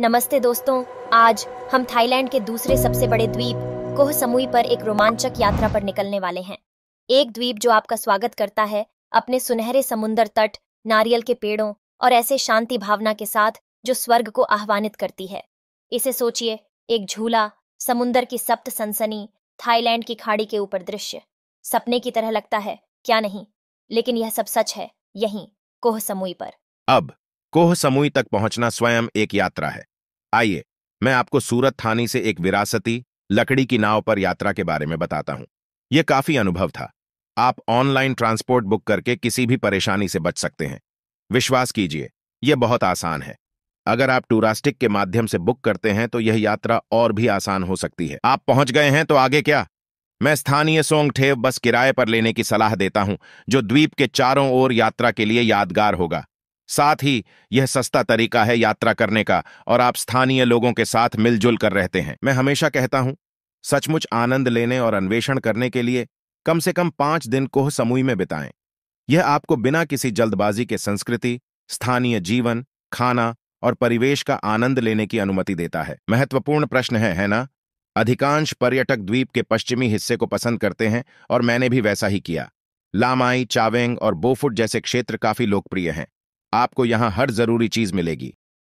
नमस्ते दोस्तों आज हम थाईलैंड के दूसरे सबसे बड़े द्वीप कोह समूह पर एक रोमांचक यात्रा पर निकलने वाले हैं एक द्वीप जो आपका स्वागत करता है अपने सुनहरे समुन्दर तट नारियल के पेड़ों और ऐसे शांति भावना के साथ जो स्वर्ग को आह्वानित करती है इसे सोचिए एक झूला समुन्दर की सप्त सनसनी थाईलैंड की खाड़ी के ऊपर दृश्य सपने की तरह लगता है क्या नहीं लेकिन यह सब सच है यहीं कोह समूह पर अब कोह समूह तक पहुंचना स्वयं एक यात्रा है आइए मैं आपको सूरत थानी से एक विरासती लकड़ी की नाव पर यात्रा के बारे में बताता हूं यह काफी अनुभव था आप ऑनलाइन ट्रांसपोर्ट बुक करके किसी भी परेशानी से बच सकते हैं विश्वास कीजिए यह बहुत आसान है अगर आप टूरास्टिक के माध्यम से बुक करते हैं तो यह यात्रा और भी आसान हो सकती है आप पहुंच गए हैं तो आगे क्या मैं स्थानीय सोंग ठेव बस किराए पर लेने की सलाह देता हूं जो द्वीप के चारों ओर यात्रा के लिए यादगार होगा साथ ही यह सस्ता तरीका है यात्रा करने का और आप स्थानीय लोगों के साथ मिलजुल कर रहते हैं मैं हमेशा कहता हूं सचमुच आनंद लेने और अन्वेषण करने के लिए कम से कम पांच दिन कोह समूह में बिताएं यह आपको बिना किसी जल्दबाजी के संस्कृति स्थानीय जीवन खाना और परिवेश का आनंद लेने की अनुमति देता है महत्वपूर्ण प्रश्न है है ना अधिकांश पर्यटक द्वीप के पश्चिमी हिस्से को पसंद करते हैं और मैंने भी वैसा ही किया लामाई चावेंग और बोफुट जैसे क्षेत्र काफी लोकप्रिय हैं आपको यहां हर जरूरी चीज मिलेगी